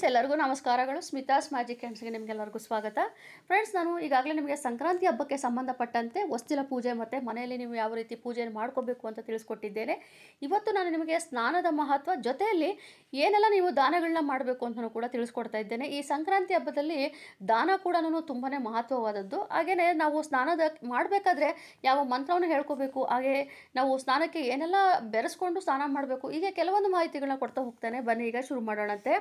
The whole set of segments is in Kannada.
ಫ್ರೆಂಡ್ಸ್ ಎಲ್ಲರಿಗೂ ನಮಸ್ಕಾರಗಳು ಸ್ಮಿತಾಸ್ ಮ್ಯಾಜಿಕ್ ಹ್ಯಾಂಡ್ಸ್ಗೆ ನಿಮಗೆಲ್ಲರಿಗೂ ಸ್ವಾಗತ ಫ್ರೆಂಡ್ಸ್ ನಾನು ಈಗಾಗಲೇ ನಿಮಗೆ ಸಂಕ್ರಾಂತಿ ಹಬ್ಬಕ್ಕೆ ಸಂಬಂಧಪಟ್ಟಂತೆ ಹೊಸ್ತಿಲ ಪೂಜೆ ಮತ್ತು ಮನೆಯಲ್ಲಿ ನೀವು ಯಾವ ರೀತಿ ಪೂಜೆ ಮಾಡ್ಕೋಬೇಕು ಅಂತ ತಿಳಿಸ್ಕೊಟ್ಟಿದ್ದೇನೆ ಇವತ್ತು ನಾನು ನಿಮಗೆ ಸ್ನಾನದ ಮಹತ್ವ ಜೊತೆಯಲ್ಲಿ ಏನೆಲ್ಲ ನೀವು ದಾನಗಳನ್ನ ಮಾಡಬೇಕು ಅಂತಲೂ ಕೂಡ ತಿಳಿಸ್ಕೊಡ್ತಾ ಇದ್ದೇನೆ ಈ ಸಂಕ್ರಾಂತಿ ಹಬ್ಬದಲ್ಲಿ ದಾನ ಕೂಡ ತುಂಬಾ ಮಹತ್ವವಾದದ್ದು ಹಾಗೆಯೇ ನಾವು ಸ್ನಾನದ ಮಾಡಬೇಕಾದ್ರೆ ಯಾವ ಮಂತ್ರವನ್ನು ಹೇಳ್ಕೋಬೇಕು ಹಾಗೆ ನಾವು ಸ್ನಾನಕ್ಕೆ ಏನೆಲ್ಲ ಬೆರೆಸ್ಕೊಂಡು ಸ್ನಾನ ಮಾಡಬೇಕು ಹೀಗೆ ಕೆಲವೊಂದು ಮಾಹಿತಿಗಳನ್ನ ಕೊಡ್ತಾ ಹೋಗ್ತಾನೆ ಬನ್ನಿ ಈಗ ಶುರು ಮಾಡೋಣಂತೆ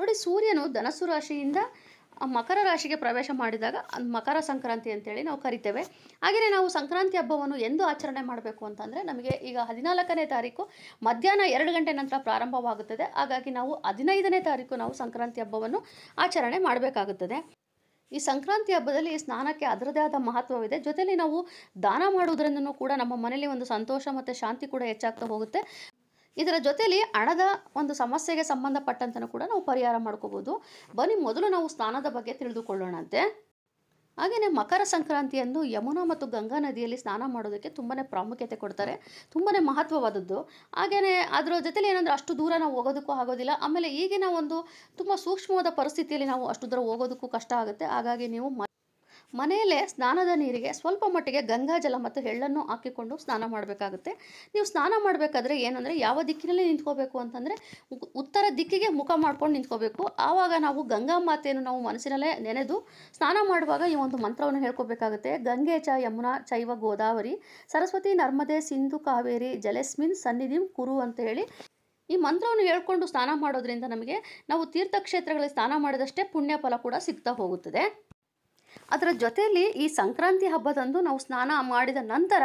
ನೋಡಿ ಸೂರ್ಯನು ಧನಸ್ಸು ರಾಶಿಯಿಂದ ಮಕರ ರಾಶಿಗೆ ಪ್ರವೇಶ ಮಾಡಿದಾಗ ಮಕರ ಸಂಕ್ರಾಂತಿ ಅಂತೇಳಿ ನಾವು ಕರಿತೇವೆ ಹಾಗೆಯೇ ನಾವು ಸಂಕ್ರಾಂತಿ ಹಬ್ಬವನ್ನು ಎಂದು ಆಚರಣೆ ಮಾಡಬೇಕು ಅಂತಂದರೆ ನಮಗೆ ಈಗ ಹದಿನಾಲ್ಕನೇ ತಾರೀಕು ಮಧ್ಯಾಹ್ನ ಎರಡು ಗಂಟೆ ನಂತರ ಪ್ರಾರಂಭವಾಗುತ್ತದೆ ಹಾಗಾಗಿ ನಾವು ಹದಿನೈದನೇ ತಾರೀಕು ನಾವು ಸಂಕ್ರಾಂತಿ ಹಬ್ಬವನ್ನು ಆಚರಣೆ ಮಾಡಬೇಕಾಗುತ್ತದೆ ಈ ಸಂಕ್ರಾಂತಿ ಹಬ್ಬದಲ್ಲಿ ಸ್ನಾನಕ್ಕೆ ಅದರದೇ ಆದ ಮಹತ್ವವಿದೆ ಜೊತೆಯಲ್ಲಿ ನಾವು ದಾನ ಮಾಡುವುದರಿಂದ ಕೂಡ ನಮ್ಮ ಮನೆಯಲ್ಲಿ ಒಂದು ಸಂತೋಷ ಮತ್ತು ಶಾಂತಿ ಕೂಡ ಹೆಚ್ಚಾಗ್ತಾ ಹೋಗುತ್ತೆ ಇದರ ಜೊತೆಯಲ್ಲಿ ಹಣದ ಒಂದು ಸಮಸ್ಯೆಗೆ ಸಂಬಂಧಪಟ್ಟಂತನೂ ಕೂಡ ನಾವು ಪರಿಹಾರ ಮಾಡ್ಕೋಬೋದು ಬನ್ನಿ ಮೊದಲು ನಾವು ಸ್ನಾನದ ಬಗ್ಗೆ ತಿಳಿದುಕೊಳ್ಳೋಣಂತೆ ಹಾಗೆಯೇ ಮಕರ ಸಂಕ್ರಾಂತಿಯನ್ನು ಯಮುನಾ ಮತ್ತು ಗಂಗಾ ನದಿಯಲ್ಲಿ ಸ್ನಾನ ಮಾಡೋದಕ್ಕೆ ತುಂಬಾ ಪ್ರಾಮುಖ್ಯತೆ ಕೊಡ್ತಾರೆ ತುಂಬಾ ಮಹತ್ವವಾದದ್ದು ಹಾಗೆಯೇ ಅದರ ಜೊತೆಲಿ ಏನಂದರೆ ಅಷ್ಟು ದೂರ ನಾವು ಹೋಗೋದಕ್ಕೂ ಆಗೋದಿಲ್ಲ ಆಮೇಲೆ ಈಗಿನ ಒಂದು ತುಂಬ ಸೂಕ್ಷ್ಮವಾದ ಪರಿಸ್ಥಿತಿಯಲ್ಲಿ ನಾವು ಅಷ್ಟು ದೂರ ಹೋಗೋದಕ್ಕೂ ಕಷ್ಟ ಆಗುತ್ತೆ ಹಾಗಾಗಿ ನೀವು ಮನೆಯಲ್ಲೇ ಸ್ನಾನದ ನೀರಿಗೆ ಸ್ವಲ್ಪ ಮಟ್ಟಿಗೆ ಗಂಗಾಜಲ ಮತ್ತು ಎಳ್ಳನ್ನು ಹಾಕಿಕೊಂಡು ಸ್ನಾನ ಮಾಡಬೇಕಾಗುತ್ತೆ ನೀವು ಸ್ನಾನ ಮಾಡಬೇಕಾದ್ರೆ ಏನಂದರೆ ಯಾವ ದಿಕ್ಕಿನಲ್ಲಿ ನಿಂತ್ಕೋಬೇಕು ಅಂತಂದರೆ ಉತ್ತರ ದಿಕ್ಕಿಗೆ ಮುಖ ಮಾಡ್ಕೊಂಡು ನಿಂತ್ಕೋಬೇಕು ಆವಾಗ ನಾವು ಗಂಗಾ ಮಾತೆಯನ್ನು ನಾವು ಮನಸ್ಸಿನಲ್ಲೇ ನೆನೆದು ಸ್ನಾನ ಮಾಡುವಾಗ ಈ ಒಂದು ಮಂತ್ರವನ್ನು ಹೇಳ್ಕೋಬೇಕಾಗುತ್ತೆ ಗಂಗೆ ಚ ಯಮುನಾ ಚೈವ ಗೋದಾವರಿ ಸರಸ್ವತಿ ನರ್ಮದೆ ಸಿಂಧು ಕಾವೇರಿ ಜಲೆಸ್ಮಿನ್ ಸನ್ನಿಧಿಂ ಕುರು ಅಂತ ಹೇಳಿ ಈ ಮಂತ್ರವನ್ನು ಹೇಳ್ಕೊಂಡು ಸ್ನಾನ ಮಾಡೋದ್ರಿಂದ ನಮಗೆ ನಾವು ತೀರ್ಥಕ್ಷೇತ್ರಗಳಲ್ಲಿ ಸ್ನಾನ ಮಾಡಿದಷ್ಟೇ ಪುಣ್ಯ ಫಲ ಕೂಡ ಸಿಗ್ತಾ ಹೋಗುತ್ತದೆ ಅದರ ಜೊತೆಯಲ್ಲಿ ಈ ಸಂಕ್ರಾಂತಿ ಹಬ್ಬದಂದು ನಾವು ಸ್ನಾನ ಮಾಡಿದ ನಂತರ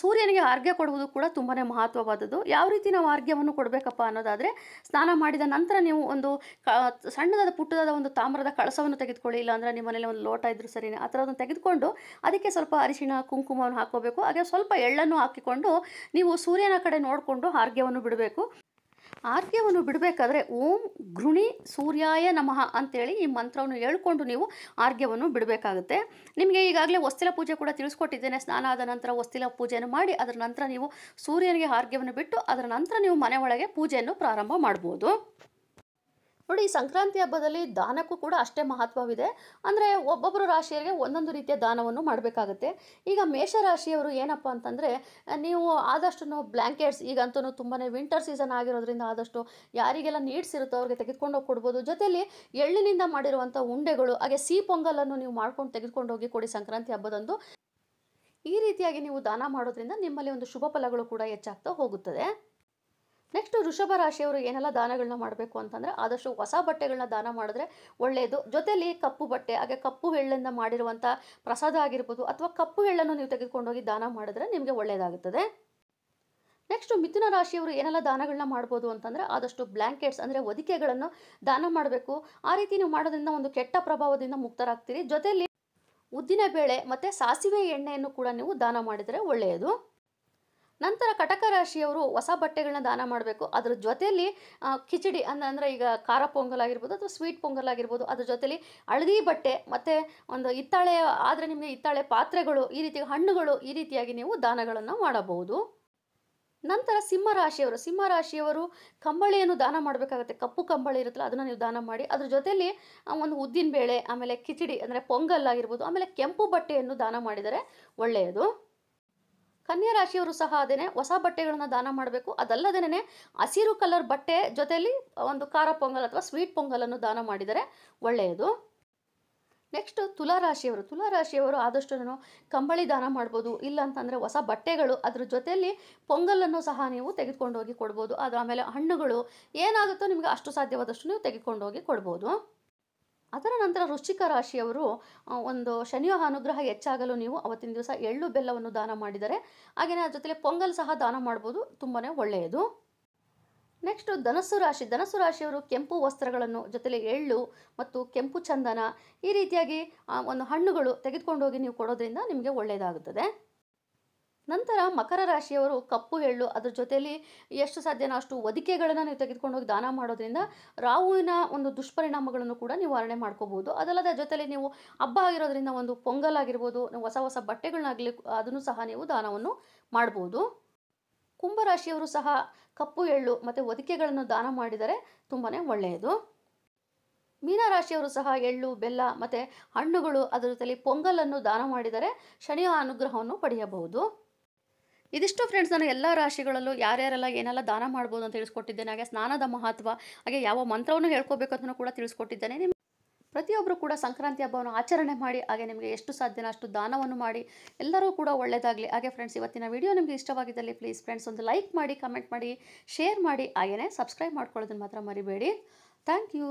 ಸೂರ್ಯನಿಗೆ ಅರ್ಘ್ಯ ಕೊಡುವುದು ಕೂಡ ತುಂಬಾ ಮಹತ್ವವಾದದ್ದು ಯಾವ ರೀತಿ ನಾವು ಅರ್ಘ್ಯವನ್ನು ಕೊಡಬೇಕಪ್ಪ ಅನ್ನೋದಾದರೆ ಸ್ನಾನ ಮಾಡಿದ ನಂತರ ನೀವು ಒಂದು ಕ ಸಣ್ಣದಾದ ಪುಟ್ಟದಾದ ಒಂದು ತಾಮ್ರದ ಕಳಸವನ್ನು ತೆಗೆದುಕೊಳ್ಳಿ ಇಲ್ಲಾಂದರೆ ನಿಮ್ಮ ಮನೇಲಿ ಒಂದು ಲೋಟ ಇದ್ದರೂ ಸರಿ ಆ ಥರದನ್ನು ತೆಗೆದುಕೊಂಡು ಅದಕ್ಕೆ ಸ್ವಲ್ಪ ಅರಿಶಿಣ ಕುಂಕುಮವನ್ನು ಹಾಕೋಬೇಕು ಹಾಗೆ ಸ್ವಲ್ಪ ಎಳ್ಳನ್ನು ಹಾಕಿಕೊಂಡು ನೀವು ಸೂರ್ಯನ ಕಡೆ ನೋಡಿಕೊಂಡು ಅರ್ಘ್ಯವನ್ನು ಬಿಡಬೇಕು ಆರೋಗ್ಯವನ್ನು ಬಿಡಬೇಕಾದ್ರೆ ಓಂ ಗೃಣಿ ಸೂರ್ಯಾಯ ನಮಃ ಅಂತೇಳಿ ಈ ಮಂತ್ರವನ್ನು ಹೇಳ್ಕೊಂಡು ನೀವು ಆರ್ಗ್ಯವನ್ನು ಬಿಡಬೇಕಾಗುತ್ತೆ ನಿಮಗೆ ಈಗಾಗಲೇ ಹೊಸ್ತಿಲ ಪೂಜೆ ಕೂಡ ತಿಳಿಸ್ಕೊಟ್ಟಿದ್ದೇನೆ ಸ್ನಾನ ಆದ ನಂತರ ವಸ್ತಿಲ ಪೂಜೆಯನ್ನು ಮಾಡಿ ಅದರ ನಂತರ ನೀವು ಸೂರ್ಯನಿಗೆ ಆರ್ಗ್ಯವನ್ನು ಬಿಟ್ಟು ಅದರ ನಂತರ ನೀವು ಮನೆಯೊಳಗೆ ಪೂಜೆಯನ್ನು ಪ್ರಾರಂಭ ಮಾಡ್ಬೋದು ನೋಡಿ ಈ ಸಂಕ್ರಾಂತಿ ಹಬ್ಬದಲ್ಲಿ ದಾನಕ್ಕೂ ಕೂಡ ಅಷ್ಟೇ ಮಹತ್ವವಿದೆ ಅಂದರೆ ಒಬ್ಬೊಬ್ಬರು ರಾಶಿಯರಿಗೆ ಒಂದೊಂದು ರೀತಿಯ ದಾನವನ್ನು ಮಾಡಬೇಕಾಗುತ್ತೆ ಈಗ ಮೇಷರಾಶಿಯವರು ಏನಪ್ಪ ಅಂತಂದರೆ ನೀವು ಆದಷ್ಟು ಬ್ಲ್ಯಾಂಕೆಟ್ಸ್ ಈಗಂತೂ ತುಂಬಾ ವಿಂಟರ್ ಸೀಸನ್ ಆಗಿರೋದ್ರಿಂದ ಆದಷ್ಟು ಯಾರಿಗೆಲ್ಲ ನೀಡ್ಸ್ ಇರುತ್ತೋ ಅವ್ರಿಗೆ ತೆಗೆದುಕೊಂಡೋಗಿ ಕೊಡ್ಬೋದು ಜೊತೆಯಲ್ಲಿ ಎಳ್ಳಿನಿಂದ ಮಾಡಿರುವಂಥ ಉಂಡೆಗಳು ಹಾಗೆ ಸಿಹಿ ಪೊಂಗಲನ್ನು ನೀವು ಮಾಡ್ಕೊಂಡು ತೆಗೆದುಕೊಂಡು ಹೋಗಿ ಕೊಡಿ ಸಂಕ್ರಾಂತಿ ಹಬ್ಬದಂದು ಈ ರೀತಿಯಾಗಿ ನೀವು ದಾನ ಮಾಡೋದ್ರಿಂದ ನಿಮ್ಮಲ್ಲಿ ಒಂದು ಶುಭ ಫಲಗಳು ಕೂಡ ಹೆಚ್ಚಾಗ್ತಾ ಹೋಗುತ್ತದೆ ನೆಕ್ಸ್ಟ್ ಋಷಭ ರಾಶಿಯವರು ಏನೆಲ್ಲ ದಾನಗಳನ್ನ ಮಾಡಬೇಕು ಅಂತಂದರೆ ಆದಷ್ಟು ಹೊಸ ಬಟ್ಟೆಗಳನ್ನ ದಾನ ಮಾಡಿದ್ರೆ ಒಳ್ಳೆಯದು ಜೊತೆಯಲ್ಲಿ ಕಪ್ಪು ಬಟ್ಟೆ ಹಾಗೆ ಕಪ್ಪು ಎಳ್ಳಿಂದ ಮಾಡಿರುವಂಥ ಪ್ರಸಾದ ಆಗಿರ್ಬೋದು ಅಥವಾ ಕಪ್ಪು ಎಳ್ಳನ್ನು ನೀವು ಹೋಗಿ ದಾನ ಮಾಡಿದ್ರೆ ನಿಮಗೆ ಒಳ್ಳೆಯದಾಗುತ್ತದೆ ನೆಕ್ಸ್ಟ್ ಮಿಥುನ ರಾಶಿಯವರು ಏನೆಲ್ಲ ದಾನಗಳನ್ನ ಮಾಡ್ಬೋದು ಅಂತಂದರೆ ಆದಷ್ಟು ಬ್ಲ್ಯಾಂಕೆಟ್ಸ್ ಅಂದರೆ ಒದಿಕೆಗಳನ್ನು ದಾನ ಮಾಡಬೇಕು ಆ ರೀತಿ ನೀವು ಮಾಡೋದ್ರಿಂದ ಒಂದು ಕೆಟ್ಟ ಪ್ರಭಾವದಿಂದ ಮುಕ್ತರಾಗ್ತೀರಿ ಜೊತೆಯಲ್ಲಿ ಉದ್ದಿನ ಬೇಳೆ ಮತ್ತು ಸಾಸಿವೆ ಎಣ್ಣೆಯನ್ನು ಕೂಡ ನೀವು ದಾನ ಮಾಡಿದರೆ ಒಳ್ಳೆಯದು ನಂತರ ಕಟಕ ರಾಶಿಯವರು ಹೊಸ ಬಟ್ಟೆಗಳನ್ನ ದಾನ ಮಾಡಬೇಕು ಅದರ ಜೊತೆಯಲ್ಲಿ ಕಿಚಡಿ ಅಂದರೆ ಈಗ ಖಾರ ಪೊಂಗಲ್ ಆಗಿರ್ಬೋದು ಅಥವಾ ಸ್ವೀಟ್ ಪೊಂಗಲ್ ಆಗಿರ್ಬೋದು ಅದ್ರ ಜೊತೆಯಲ್ಲಿ ಹಳದಿ ಬಟ್ಟೆ ಮತ್ತು ಒಂದು ಹಿತ್ತಾಳೆ ಆದರೆ ನಿಮಗೆ ಹಿತ್ತಾಳೆ ಪಾತ್ರೆಗಳು ಈ ರೀತಿ ಹಣ್ಣುಗಳು ಈ ರೀತಿಯಾಗಿ ನೀವು ದಾನಗಳನ್ನು ಮಾಡಬಹುದು ನಂತರ ಸಿಂಹರಾಶಿಯವರು ಸಿಂಹರಾಶಿಯವರು ಕಂಬಳಿಯನ್ನು ದಾನ ಮಾಡಬೇಕಾಗುತ್ತೆ ಕಪ್ಪು ಕಂಬಳಿ ಇರುತ್ತಲ್ಲ ಅದನ್ನು ನೀವು ದಾನ ಮಾಡಿ ಅದ್ರ ಜೊತೆಯಲ್ಲಿ ಒಂದು ಉದ್ದಿನ ಬೇಳೆ ಆಮೇಲೆ ಕಿಚಡಿ ಅಂದರೆ ಪೊಂಗಲ್ ಆಗಿರ್ಬೋದು ಆಮೇಲೆ ಕೆಂಪು ಬಟ್ಟೆಯನ್ನು ದಾನ ಮಾಡಿದರೆ ಒಳ್ಳೆಯದು ಕನ್ಯಾ ರಾಶಿಯವರು ಸಹ ಅದೇ ಹೊಸ ಬಟ್ಟೆಗಳನ್ನು ದಾನ ಮಾಡಬೇಕು ಅದಲ್ಲದೇನೆ ಹಸಿರು ಕಲರ್ ಬಟ್ಟೆ ಜೊತೆಯಲ್ಲಿ ಒಂದು ಖಾರ ಪೊಂಗಲ್ ಅಥವಾ ಸ್ವೀಟ್ ಪೊಂಗಲನ್ನು ದಾನ ಮಾಡಿದರೆ ಒಳ್ಳೆಯದು ನೆಕ್ಸ್ಟ್ ತುಲಾರಾಶಿಯವರು ತುಲಾರಾಶಿಯವರು ಆದಷ್ಟು ನಾನು ಕಂಬಳಿ ದಾನ ಮಾಡ್ಬೋದು ಇಲ್ಲ ಅಂತಂದರೆ ಹೊಸ ಬಟ್ಟೆಗಳು ಅದ್ರ ಜೊತೆಯಲ್ಲಿ ಪೊಂಗಲನ್ನು ಸಹ ನೀವು ತೆಗೆದುಕೊಂಡೋಗಿ ಕೊಡ್ಬೋದು ಅದು ಆಮೇಲೆ ಹಣ್ಣುಗಳು ಏನಾಗುತ್ತೋ ನಿಮಗೆ ಅಷ್ಟು ಸಾಧ್ಯವಾದಷ್ಟು ನೀವು ತೆಗೆದುಕೊಂಡೋಗಿ ಕೊಡ್ಬೋದು ಅದರ ನಂತರ ವೃಶ್ಚಿಕ ರಾಶಿಯವರು ಒಂದು ಶನಿಯ ಅನುಗ್ರಹ ಹೆಚ್ಚಾಗಲು ನೀವು ಅವತ್ತಿನ ದಿವಸ ಎಳ್ಳು ಬೆಲ್ಲವನ್ನು ದಾನ ಮಾಡಿದರೆ ಹಾಗೆಯೇ ಅದರ ಜೊತೆಲಿ ಪೊಂಗಲ್ ಸಹ ದಾನ ಮಾಡ್ಬೋದು ತುಂಬಾ ಒಳ್ಳೆಯದು ನೆಕ್ಸ್ಟು ಧನಸ್ಸು ರಾಶಿ ಧನಸ್ಸು ರಾಶಿಯವರು ಕೆಂಪು ವಸ್ತ್ರಗಳನ್ನು ಜೊತೆಲಿ ಎಳ್ಳು ಮತ್ತು ಕೆಂಪು ಚಂದನ ಈ ರೀತಿಯಾಗಿ ಒಂದು ಹಣ್ಣುಗಳು ತೆಗೆದುಕೊಂಡು ಹೋಗಿ ನೀವು ಕೊಡೋದ್ರಿಂದ ನಿಮಗೆ ಒಳ್ಳೆಯದಾಗುತ್ತದೆ ನಂತರ ಮಕರ ರಾಶಿಯವರು ಕಪ್ಪು ಎಳ್ಳು ಅದ್ರ ಜೊತೆಯಲ್ಲಿ ಎಷ್ಟು ಸಾಧ್ಯನೋ ಅಷ್ಟು ಒದಿಕೆಗಳನ್ನು ನೀವು ತೆಗೆದುಕೊಂಡು ಹೋಗಿ ದಾನ ಮಾಡೋದ್ರಿಂದ ರಾಹುವಿನ ಒಂದು ದುಷ್ಪರಿಣಾಮಗಳನ್ನು ಕೂಡ ನಿವಾರಣೆ ಮಾಡ್ಕೋಬೋದು ಅದಲ್ಲದ ಜೊತೆಯಲ್ಲಿ ನೀವು ಹಬ್ಬ ಆಗಿರೋದ್ರಿಂದ ಒಂದು ಪೊಂಗಲ್ ಆಗಿರ್ಬೋದು ಹೊಸ ಹೊಸ ಬಟ್ಟೆಗಳನ್ನಾಗಲಿ ಅದನ್ನು ಸಹ ನೀವು ದಾನವನ್ನು ಮಾಡ್ಬೋದು ಕುಂಭರಾಶಿಯವರು ಸಹ ಕಪ್ಪು ಎಳ್ಳು ಮತ್ತು ಒದಿಕೆಗಳನ್ನು ದಾನ ಮಾಡಿದರೆ ತುಂಬಾ ಒಳ್ಳೆಯದು ಮೀನರಾಶಿಯವರು ಸಹ ಎಳ್ಳು ಬೆಲ್ಲ ಮತ್ತು ಹಣ್ಣುಗಳು ಅದರ ಜೊತೆಯಲ್ಲಿ ಪೊಂಗಲನ್ನು ದಾನ ಮಾಡಿದರೆ ಶನಿಯ ಅನುಗ್ರಹವನ್ನು ಪಡೆಯಬಹುದು ಇದಿಷ್ಟು ಫ್ರೆಂಡ್ಸ್ ನಾನು ಎಲ್ಲ ರಾಶಿಗಳಲ್ಲೂ ಯಾರ್ಯಾರೆಲ್ಲ ಏನೆಲ್ಲ ದಾನ ಮಾಡ್ಬೋದು ಅಂತ ತಿಳಿಸ್ಕೊಟ್ಟಿದ್ದೇನೆ ಹಾಗೆ ಸ್ನಾನದ ಮಹತ್ವ ಹಾಗೆ ಯಾವ ಮಂತ್ರವನ್ನು ಹೇಳ್ಕೋಬೇಕು ಅಂತ ಕೂಡ ತಿಳಿಸ್ಕೊಟ್ಟಿದ್ದೇನೆ ನಿಮ್ಮ ಪ್ರತಿಯೊಬ್ಬರು ಕೂಡ ಸಂಕ್ರಾಂತಿ ಹಬ್ಬವನ್ನು ಆಚರಣೆ ಮಾಡಿ ಹಾಗೆ ನಿಮಗೆ ಎಷ್ಟು ಸಾಧ್ಯನ ಅಷ್ಟು ದಾನವನ್ನು ಮಾಡಿ ಎಲ್ಲರೂ ಕೂಡ ಒಳ್ಳೆಯದಾಗಲಿ ಹಾಗೆ ಫ್ರೆಂಡ್ಸ್ ಇವತ್ತಿನ ವಿಡಿಯೋ ನಿಮಗೆ ಇಷ್ಟವಾಗಿದ್ದಲ್ಲಿ ಪ್ಲೀಸ್ ಫ್ರೆಂಡ್ಸ್ ಒಂದು ಲೈಕ್ ಮಾಡಿ ಕಮೆಂಟ್ ಮಾಡಿ ಶೇರ್ ಮಾಡಿ ಹಾಗೆಯೇ ಸಬ್ಸ್ಕ್ರೈಬ್ ಮಾಡ್ಕೊಳ್ಳೋದನ್ನು ಮಾತ್ರ ಮರಿಬೇಡಿ ಥ್ಯಾಂಕ್ ಯು